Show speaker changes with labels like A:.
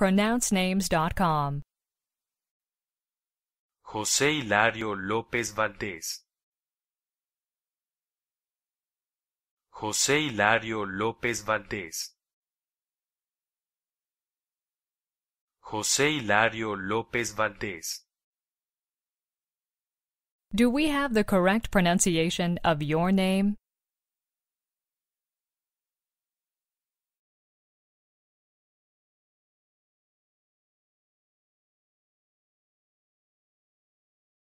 A: pronouncenames.com.
B: José Hilario López Valdés. José Hilario López Valdés. José Hilario López Valdés.
A: Do we have the correct pronunciation of your name?